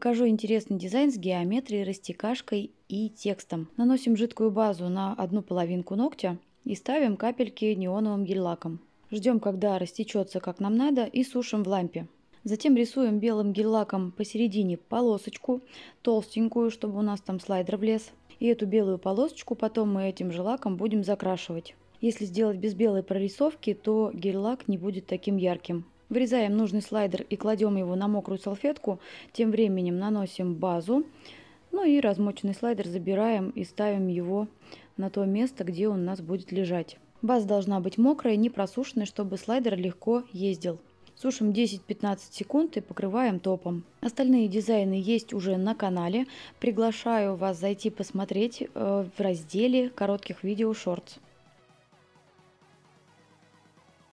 Покажу интересный дизайн с геометрией, растекашкой и текстом. Наносим жидкую базу на одну половинку ногтя и ставим капельки неоновым гель-лаком. Ждем, когда растечется как нам надо и сушим в лампе. Затем рисуем белым гель-лаком посередине полосочку, толстенькую, чтобы у нас там слайдер влез. И эту белую полосочку потом мы этим же лаком будем закрашивать. Если сделать без белой прорисовки, то гель-лак не будет таким ярким. Вырезаем нужный слайдер и кладем его на мокрую салфетку. Тем временем наносим базу. Ну и размоченный слайдер забираем и ставим его на то место, где он у нас будет лежать. База должна быть мокрая, не просушенная, чтобы слайдер легко ездил. Сушим 10-15 секунд и покрываем топом. Остальные дизайны есть уже на канале. Приглашаю вас зайти посмотреть э, в разделе коротких видео шортс.